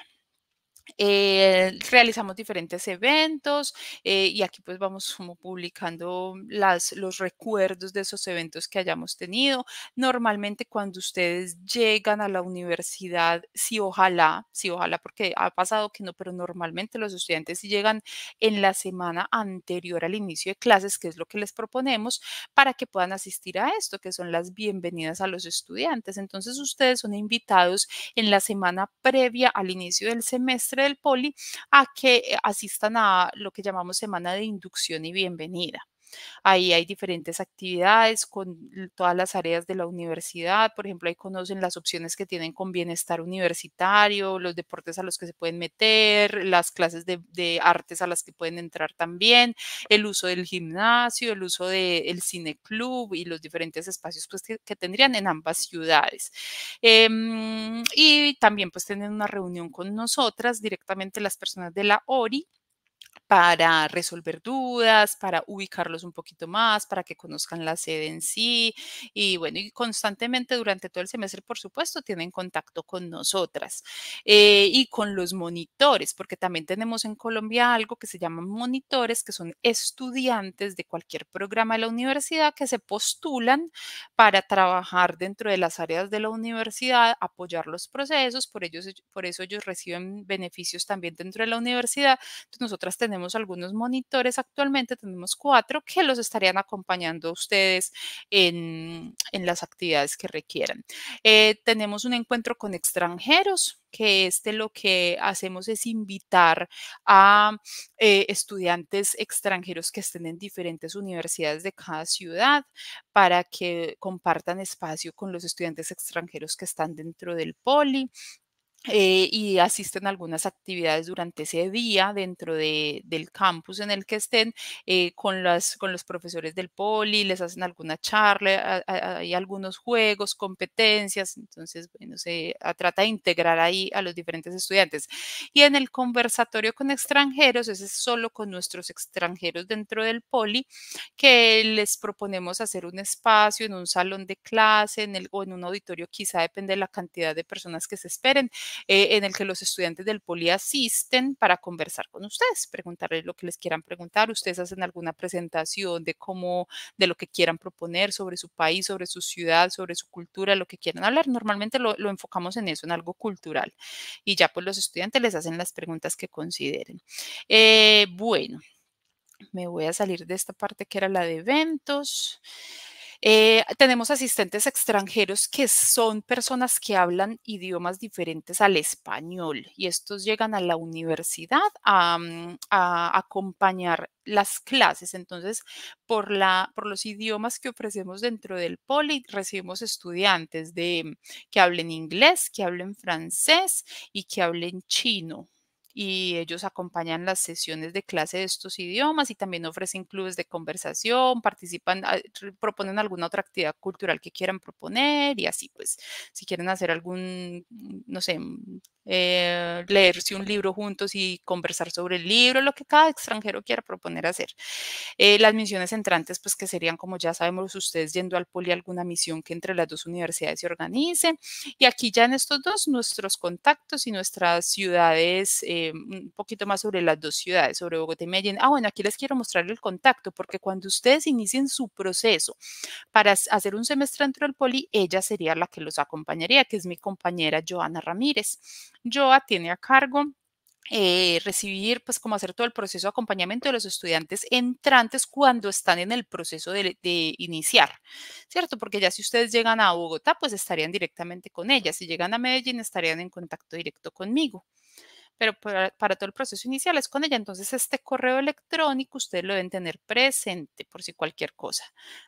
Eh, realizamos diferentes eventos eh, y aquí pues vamos como publicando las, los recuerdos de esos eventos que hayamos tenido. Normalmente cuando ustedes llegan a la universidad, sí ojalá, sí ojalá, porque ha pasado que no, pero normalmente los estudiantes llegan en la semana anterior al inicio de clases, que es lo que les proponemos, para que puedan asistir a esto, que son las bienvenidas a los estudiantes. Entonces ustedes son invitados en la semana previa al inicio del semestre del poli a que eh, asistan a lo que llamamos semana de inducción y bienvenida. Ahí hay diferentes actividades con todas las áreas de la universidad. Por ejemplo, ahí conocen las opciones que tienen con bienestar universitario, los deportes a los que se pueden meter, las clases de, artes a las que pueden entrar también, el uso del gimnasio, el uso del cineclub cine club y los diferentes espacios pues, que, tendrían en ambas ciudades. Em, y también pues tienen una reunión con nosotras, directamente las personas de la ORI, para resolver dudas, para ubicarlos un poquito más, para que conozcan la sede en sí. Y bueno, y constantemente durante todo el semestre, por supuesto, tienen contacto con nosotras eh, y con los monitores, porque también tenemos en Colombia algo que se llama monitores, que son estudiantes de cualquier programa de la universidad que se postulan para trabajar dentro de las áreas de la universidad, apoyar los procesos, por, ellos, por eso ellos reciben beneficios también dentro de la universidad. Entonces, nosotras tenemos tenemos algunos monitores actualmente, tenemos cuatro que los estarían acompañando a ustedes en, las actividades que requieran. Eh, tenemos un encuentro con extranjeros, que este lo que hacemos es invitar a eh, estudiantes extranjeros que estén en diferentes universidades de cada ciudad para que compartan espacio con los estudiantes extranjeros que están dentro del poli. Eh, y asisten a algunas actividades durante ese día dentro de, del campus en el que estén eh, con, las, con los profesores del poli, les hacen alguna charla, hay algunos juegos, competencias, entonces, bueno, se trata de integrar ahí a los diferentes estudiantes. Y en el conversatorio con extranjeros, ese es solo con nuestros extranjeros dentro del poli, que les proponemos hacer un espacio en un salón de clase en el, o en un auditorio, quizá depende de la cantidad de personas que se esperen eh, en el que los estudiantes del Poli asisten para conversar con ustedes, preguntarles lo que les quieran preguntar. Ustedes hacen alguna presentación de cómo, de lo que quieran proponer sobre su país, sobre su ciudad, sobre su cultura, lo que quieran hablar. Normalmente lo, enfocamos en eso, en algo cultural. Y ya pues los estudiantes les hacen las preguntas que consideren. Eh, bueno, me voy a salir de esta parte que era la de eventos. Eh, tenemos asistentes extranjeros que son personas que hablan idiomas diferentes al español y estos llegan a la universidad a, mm, acompañar las clases. Entonces, por, los idiomas que ofrecemos dentro del poli, recibimos estudiantes mm, que hablen inglés, que hablen francés y que hablen chino y ellos acompañan las sesiones de clase de estos idiomas y también ofrecen clubes de conversación, participan, ah, proponen alguna otra actividad cultural que quieran proponer y así pues si quieren hacer algún, mm, no sé, mm, eh, leerse un libro juntos y conversar sobre el libro, lo que cada extranjero quiera proponer hacer. Eh, las misiones entrantes, pues que serían, como ya sabemos ustedes, yendo al poli alguna misión que entre las dos universidades se organice. Y aquí ya en estos dos, nuestros contactos y nuestras ciudades. Eh, eh, un poquito más sobre las dos ciudades, sobre Bogotá y Medellín. Ah, bueno, aquí les quiero mostrar el contacto, porque cuando ustedes inicien su proceso para hacer un semestre dentro del poli, ella sería la que los acompañaría, que es mi compañera Joana Ramírez. Joa tiene a cargo eh, recibir, pues como hacer todo el proceso de acompañamiento de los estudiantes entrantes cuando están en el proceso de, de, iniciar, ¿cierto? Porque ya si ustedes llegan a Bogotá, pues estarían directamente con ella, si llegan a Medellín, estarían en contacto directo conmigo pero para, todo el proceso inicial es con ella. Entonces, este correo electrónico ustedes lo deben tener presente por si cualquier cosa.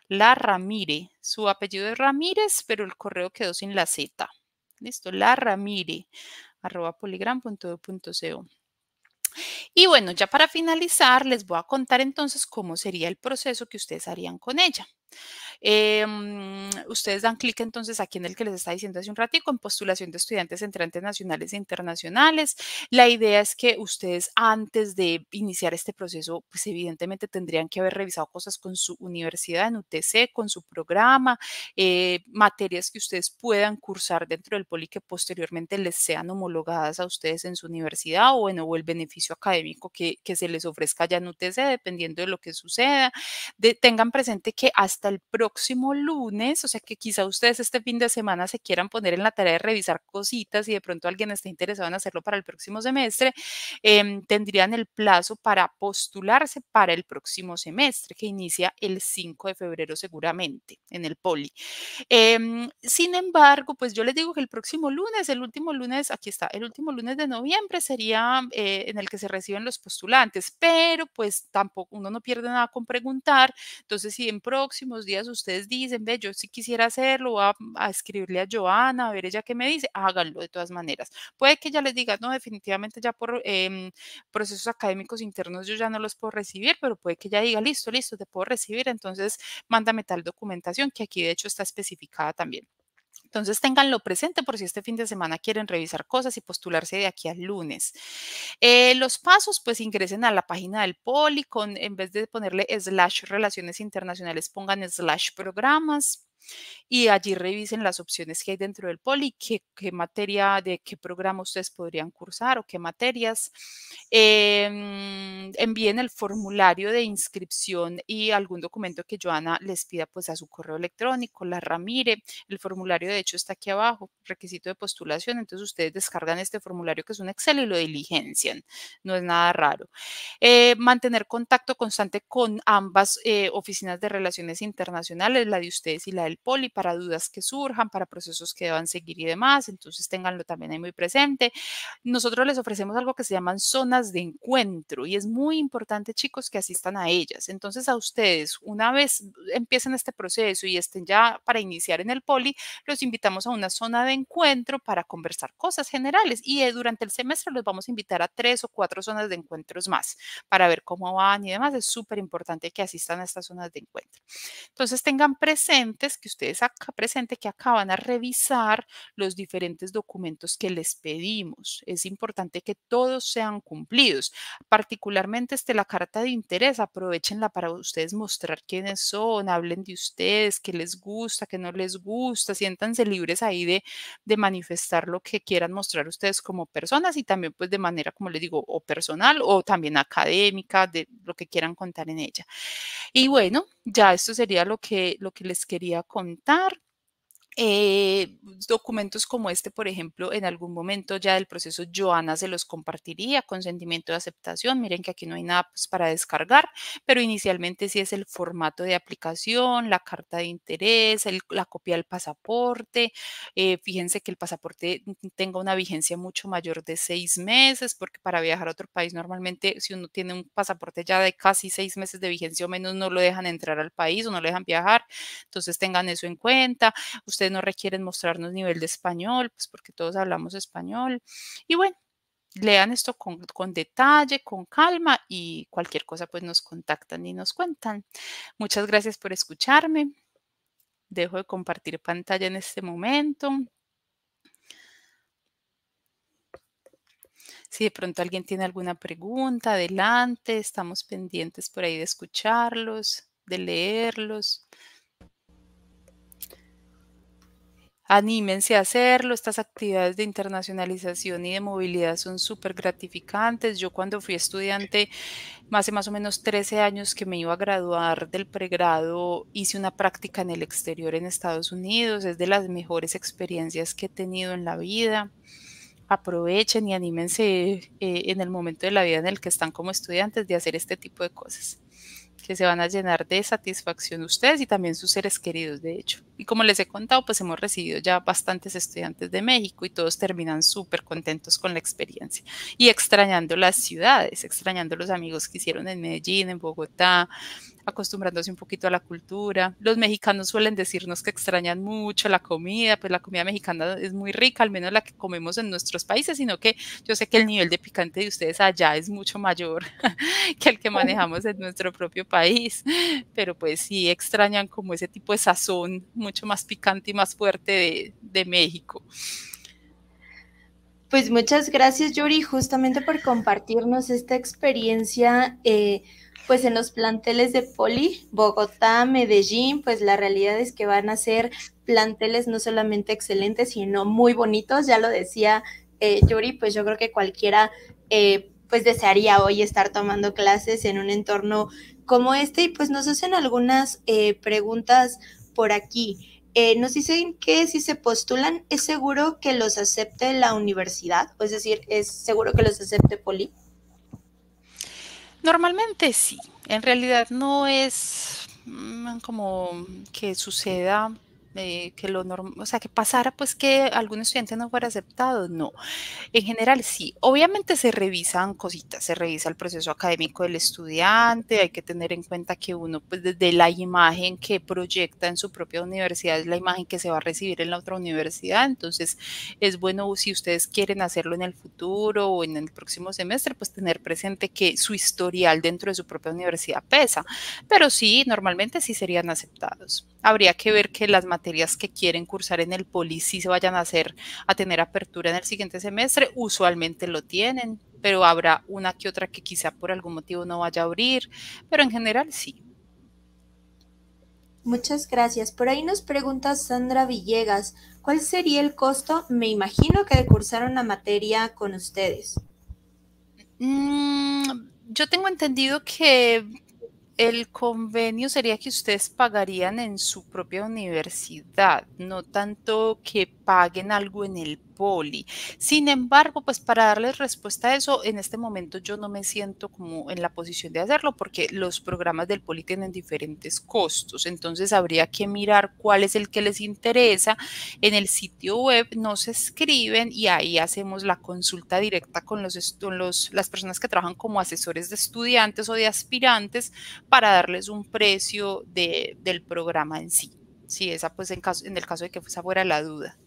La Ramire, su apellido es Ramírez, pero el correo quedó sin la Z. Listo, la arroba poligram.edu.co. Y bueno, ya para finalizar, les voy a contar entonces cómo sería el proceso que ustedes harían con ella. Em, ustedes dan clic entonces aquí en el que les está diciendo hace un ratico, en postulación de estudiantes entrantes nacionales e internacionales. La idea es que ustedes antes de iniciar este proceso, pues evidentemente tendrían que haber revisado cosas con su universidad en UTC, con su programa, eh, materias que ustedes puedan cursar dentro del poli que posteriormente les sean homologadas a ustedes en su universidad o, bueno, o el beneficio académico que, se les ofrezca ya en UTC, dependiendo de lo que suceda. De, tengan presente que hasta hasta el próximo lunes, o sea que quizá ustedes este fin de semana se quieran poner en la tarea de revisar cositas y de pronto alguien esté interesado en hacerlo para el próximo semestre, em, tendrían el plazo para postularse para el próximo semestre que inicia el 5 de febrero seguramente en el poli. Em, sin embargo, pues yo les digo que el próximo lunes, el último lunes, aquí está, el último lunes de noviembre sería eh, en el que se reciben los postulantes, pero pues tampoco uno no pierde nada con preguntar, entonces si en próximo días ustedes dicen, ve, yo si quisiera hacerlo, voy mm, a, escribirle a Joana, a ver ella qué me dice, háganlo de todas maneras. Puede que ella les diga, no, definitivamente ya por em, procesos académicos internos yo ya no los puedo recibir, pero puede que ella diga, listo, listo, te puedo recibir, entonces mándame tal documentación que aquí de hecho está especificada también. Entonces tenganlo presente por si este fin de semana quieren revisar cosas y postularse de aquí al lunes. Eh, los pasos, pues ingresen a la página del Poli, con, en vez de ponerle slash relaciones internacionales, pongan slash programas y allí revisen las opciones que hay dentro del poli, qué, materia, de qué programa ustedes podrían cursar o qué materias. Em, envíen el formulario de inscripción y algún documento que Joana les pida pues a su correo electrónico, la Ramire. El formulario de hecho está aquí abajo, requisito de postulación. Entonces ustedes descargan este formulario que es un Excel y lo diligencian. No es nada raro. Eh, mantener contacto constante con ambas eh, oficinas de relaciones internacionales, la de ustedes y la de el poli para dudas que surjan, para procesos que deban seguir y demás. Entonces, ténganlo también ahí muy presente. Nosotros les ofrecemos algo que se llaman zonas de encuentro y es muy importante, chicos, que asistan a ellas. Entonces, a ustedes, una vez empiecen este proceso y estén ya para iniciar en el poli, los invitamos a una zona de encuentro para conversar cosas generales y eh, durante el semestre los vamos a invitar a tres o cuatro zonas de encuentros más para ver cómo van y demás. Es súper importante que asistan a estas zonas de encuentro. Entonces, tengan presentes que ustedes acá presente que acá van a revisar los diferentes documentos que les pedimos. Es importante que todos sean cumplidos, particularmente este, la carta de interés, aprovechenla para ustedes mostrar quiénes son, hablen de ustedes, qué les gusta, qué no les gusta, siéntanse libres ahí de, de manifestar lo que quieran mostrar ustedes como personas y también pues de manera, como les digo, o personal o también académica, de lo que quieran contar en ella. Y bueno, ya esto sería lo que, lo que les quería contar eh, documentos como este, por ejemplo, en algún momento ya del proceso Joana se los compartiría consentimiento de aceptación. Miren que aquí no hay nada pues, para descargar, pero inicialmente sí es el formato de aplicación, la carta de interés, la copia del pasaporte. Eh, fíjense que el pasaporte tenga una vigencia mucho mayor de seis meses, porque para viajar a otro país normalmente si uno tiene un pasaporte ya de casi seis meses de vigencia o menos, no lo dejan entrar al país o no lo dejan viajar. Entonces tengan eso en cuenta ustedes no requieren mostrarnos nivel de español, pues porque todos hablamos español. Y bueno, lean esto con, con, detalle, con calma y cualquier cosa pues nos contactan y nos cuentan. Muchas gracias por escucharme. Dejo de compartir pantalla en este momento. Si de pronto alguien tiene alguna pregunta, adelante, estamos pendientes por ahí de escucharlos, de leerlos. Anímense a hacerlo, estas actividades de internacionalización y de movilidad son súper gratificantes. Yo cuando fui estudiante, hace más o menos 13 años que me iba a graduar del pregrado, hice una práctica en el exterior en Estados Unidos, es de las mejores experiencias que he tenido en la vida aprovechen y anímense eh, en el momento de la vida en el que están como estudiantes de hacer este tipo de cosas que se van a llenar de satisfacción ustedes y también sus seres queridos, de hecho. Y como les he contado, pues hemos recibido ya bastantes estudiantes de México y todos terminan súper contentos con la experiencia y extrañando las ciudades, extrañando los amigos que hicieron en Medellín, en Bogotá, acostumbrándose un poquito a la cultura. Los mexicanos suelen decirnos que extrañan mucho la comida, pues la comida mexicana es muy rica, al menos la que comemos en nuestros países, sino que yo sé que el nivel de picante de ustedes allá es mucho mayor que el que manejamos en nuestro propio país, pero pues sí extrañan como ese tipo de sazón mucho más picante y más fuerte de, México. Pues muchas gracias, Yuri, justamente por compartirnos esta experiencia. Eh, pues en los planteles de Poli, Bogotá, Medellín, pues la realidad es que van a ser planteles no solamente excelentes, sino muy bonitos, ya lo decía eh, Yuri, pues yo creo que cualquiera eh, pues desearía hoy estar tomando clases en un entorno como este y pues nos hacen algunas eh, preguntas por aquí. nos dicen que si se postulan, ¿es seguro que los acepte la universidad? es decir, ¿es seguro que los acepte Poli? Normalmente sí, en realidad no es mm, como que suceda eh, que lo normal, o sea, que pasara pues que algún estudiante no fuera aceptado, no. En general sí, obviamente se revisan cositas, se revisa el proceso académico del estudiante, hay que tener en cuenta que uno pues desde la imagen que proyecta en su propia universidad es la imagen que se va a recibir en la otra universidad, entonces es bueno si ustedes quieren hacerlo en el futuro o en el próximo semestre, pues tener presente que su historial dentro de su propia universidad pesa, pero sí, normalmente sí serían aceptados habría que ver que las materias que quieren cursar en el poli sí se vayan a hacer a tener apertura en el siguiente semestre, usualmente lo tienen, pero habrá una que otra que quizá por algún motivo no vaya a abrir, pero en general sí. Muchas gracias. Por ahí nos pregunta Sandra Villegas, ¿cuál sería el costo? Me imagino que de cursar una materia con ustedes. Mm, yo tengo entendido que el convenio sería que ustedes pagarían en su propia universidad, no tanto que paguen algo en el poli. Sin embargo, pues para darles respuesta a eso, en este momento yo no me siento como en la posición de hacerlo porque los programas del poli tienen diferentes costos. Entonces habría que mirar cuál es el que les interesa. En el sitio web nos escriben y ahí hacemos la consulta directa con, los, las personas que trabajan como asesores de estudiantes o de aspirantes para darles un precio de, del programa en sí. Si esa pues en, caso, en el caso de que fuese fuera la duda.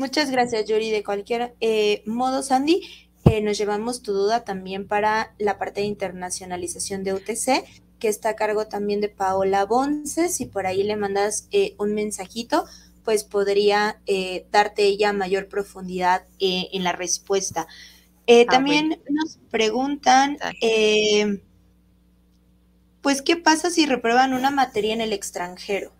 Muchas gracias, Yuri. De cualquier eh, modo, Sandy, eh, nos llevamos tu duda también para la parte de internacionalización de UTC, que está a cargo también de Paola Bonces, Si por ahí le mandas eh, un mensajito, pues podría darte ella mayor profundidad en la respuesta. Ah, también nos preguntan, pues, ¿qué pasa si reprueban una materia en el extranjero?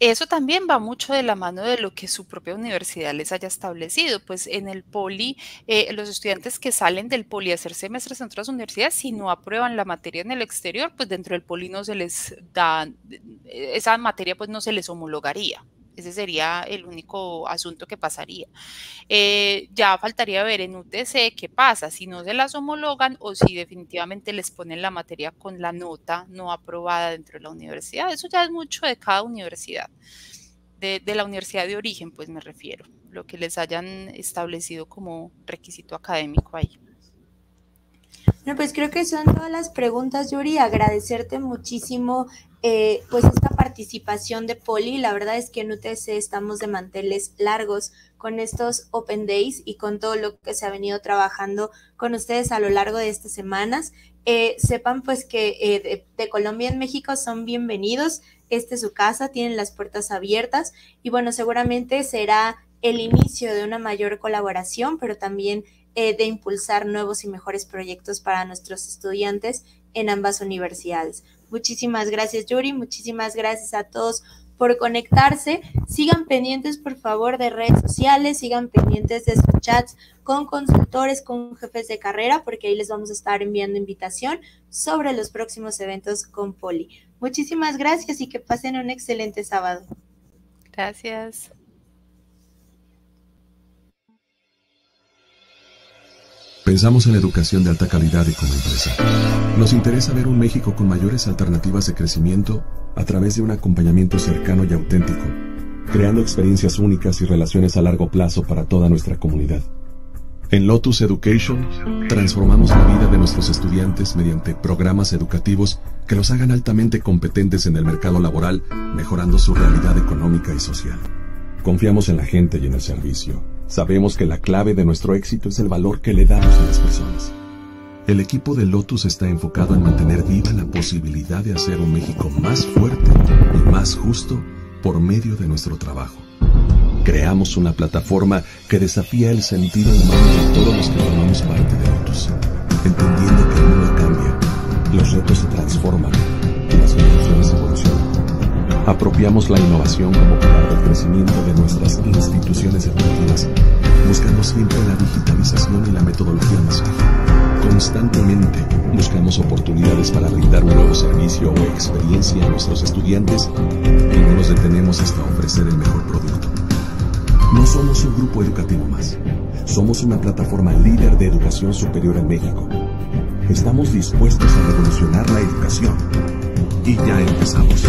Eso también va mucho de la mano de lo que su propia universidad les haya establecido. Pues en el poli, eh, los estudiantes que salen del poli a hacer semestres en otras universidades, si no aprueban la materia en el exterior, pues dentro del poli no se les da, eh, esa materia pues no se les homologaría, ese sería el único asunto que pasaría. Eh, ya faltaría ver en UTC qué pasa, si no se las homologan o si definitivamente les ponen la materia con la nota no aprobada dentro de la universidad. Eso ya es mucho de cada universidad, de, de la universidad de origen, pues me refiero, lo que les hayan establecido como requisito académico ahí. Bueno, pues creo que son todas las preguntas, Yuri. Agradecerte muchísimo eh, pues esta participación de Poli, la verdad es que en UTC estamos de manteles largos con estos Open Days y con todo lo que se ha venido trabajando con ustedes a lo largo de estas semanas. Eh, sepan pues que eh, de, Colombia en México son bienvenidos, este es su casa, tienen las puertas abiertas y bueno, seguramente será el inicio de una mayor colaboración, pero también de impulsar nuevos y mejores proyectos para nuestros estudiantes en ambas universidades. Muchísimas gracias Yuri, muchísimas gracias a todos por conectarse. Sigan pendientes, por favor, de redes sociales, sigan pendientes de sus chats con consultores, con jefes de carrera, porque ahí les vamos a estar enviando invitación sobre los próximos eventos con Poli. Muchísimas gracias y que pasen un excelente sábado. Gracias. Pensamos en la educación de alta calidad y como empresa. Nos interesa ver un México con mayores alternativas de crecimiento a través de un acompañamiento cercano y auténtico, creando experiencias únicas y relaciones a largo plazo para toda nuestra comunidad. En Lotus Education transformamos la vida de nuestros estudiantes mediante programas educativos que los hagan altamente competentes en el mercado laboral, mejorando su realidad económica y social. Confiamos en la gente y en el servicio Sabemos que la clave de nuestro éxito es el valor que le damos a las personas. El equipo de Lotus está enfocado en mantener viva la posibilidad de hacer un México más fuerte y más justo por medio de nuestro trabajo. Creamos una plataforma que desafía el sentido humano de todos los que formamos parte de Lotus, entendiendo que el mundo cambia, los retos se transforman y las soluciones evolucionan. Apropiamos la innovación como pilar del crecimiento de nuestras instituciones educativas, buscando siempre la digitalización y la metodología más Constantemente buscamos oportunidades para brindar un nuevo servicio o experiencia a nuestros estudiantes y no nos detenemos hasta ofrecer el mejor producto. No somos un grupo educativo más, somos una plataforma líder de educación superior en México. Estamos dispuestos a revolucionar la educación y ya empezamos.